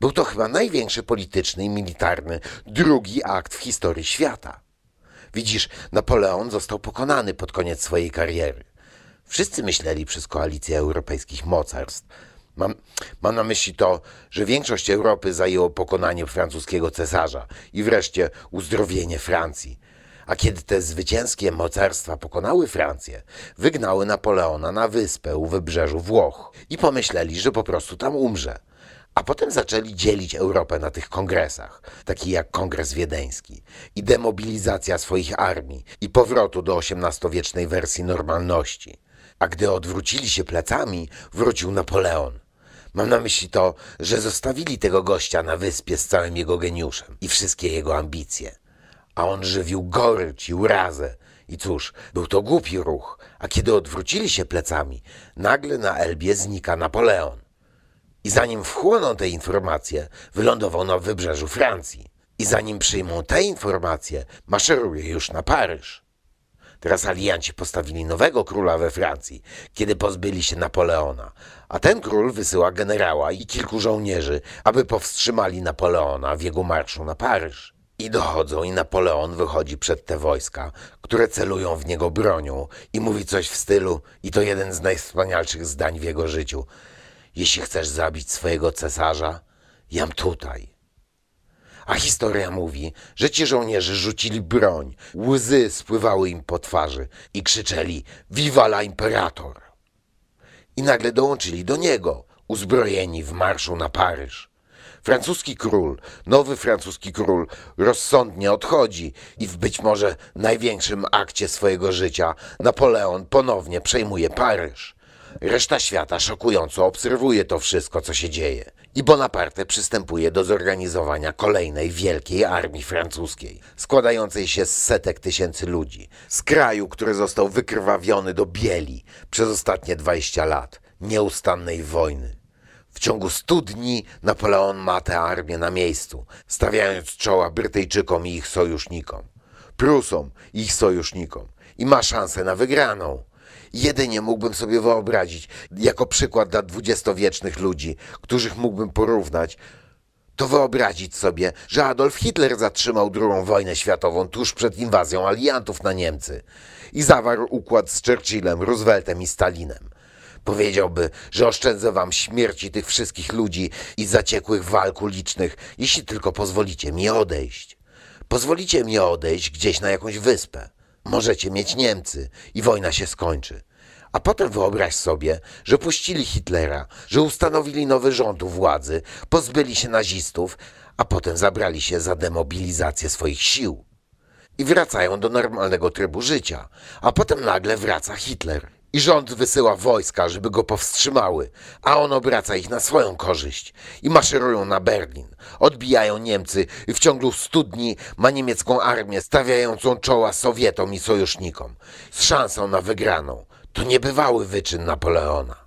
Był to chyba największy polityczny i militarny drugi akt w historii świata. Widzisz, Napoleon został pokonany pod koniec swojej kariery. Wszyscy myśleli przez koalicję europejskich mocarstw. Mam, mam na myśli to, że większość Europy zajęło pokonanie francuskiego cesarza i wreszcie uzdrowienie Francji. A kiedy te zwycięskie mocarstwa pokonały Francję, wygnały Napoleona na wyspę u wybrzeżu Włoch i pomyśleli, że po prostu tam umrze. A potem zaczęli dzielić Europę na tych kongresach, taki jak Kongres Wiedeński, i demobilizacja swoich armii, i powrotu do XVIII-wiecznej wersji normalności. A gdy odwrócili się plecami, wrócił Napoleon. Mam na myśli to, że zostawili tego gościa na wyspie z całym jego geniuszem i wszystkie jego ambicje a on żywił gorycz i urazę. I cóż, był to głupi ruch, a kiedy odwrócili się plecami, nagle na Elbie znika Napoleon. I zanim wchłoną te informacje, wylądował na wybrzeżu Francji. I zanim przyjmą te informacje, maszeruje już na Paryż. Teraz alianci postawili nowego króla we Francji, kiedy pozbyli się Napoleona, a ten król wysyła generała i kilku żołnierzy, aby powstrzymali Napoleona w jego marszu na Paryż. I dochodzą i Napoleon wychodzi przed te wojska, które celują w niego bronią i mówi coś w stylu, i to jeden z najwspanialszych zdań w jego życiu. Jeśli chcesz zabić swojego cesarza, jam tutaj. A historia mówi, że ci żołnierze rzucili broń, łzy spływały im po twarzy i krzyczeli Viva la imperator! I nagle dołączyli do niego, uzbrojeni w marszu na Paryż. Francuski król, nowy francuski król rozsądnie odchodzi i w być może największym akcie swojego życia Napoleon ponownie przejmuje Paryż. Reszta świata szokująco obserwuje to wszystko, co się dzieje. I Bonaparte przystępuje do zorganizowania kolejnej wielkiej armii francuskiej, składającej się z setek tysięcy ludzi, z kraju, który został wykrwawiony do bieli przez ostatnie 20 lat nieustannej wojny. W ciągu 100 dni Napoleon ma tę armię na miejscu, stawiając czoła Brytyjczykom i ich sojusznikom, Prusom i ich sojusznikom i ma szansę na wygraną. Jedynie mógłbym sobie wyobrazić, jako przykład dla dwudziestowiecznych ludzi, których mógłbym porównać, to wyobrazić sobie, że Adolf Hitler zatrzymał II wojnę światową tuż przed inwazją aliantów na Niemcy i zawarł układ z Churchillem, Rooseveltem i Stalinem. Powiedziałby, że oszczędzę wam śmierci tych wszystkich ludzi i zaciekłych walk ulicznych, jeśli tylko pozwolicie mi odejść. Pozwolicie mi odejść gdzieś na jakąś wyspę. Możecie mieć Niemcy i wojna się skończy. A potem wyobraź sobie, że puścili Hitlera, że ustanowili nowy rząd u władzy, pozbyli się nazistów, a potem zabrali się za demobilizację swoich sił. I wracają do normalnego trybu życia, a potem nagle wraca Hitler. I rząd wysyła wojska, żeby go powstrzymały, a on obraca ich na swoją korzyść i maszerują na Berlin. Odbijają Niemcy i w ciągu stu dni ma niemiecką armię stawiającą czoła Sowietom i sojusznikom z szansą na wygraną. To niebywały wyczyn Napoleona.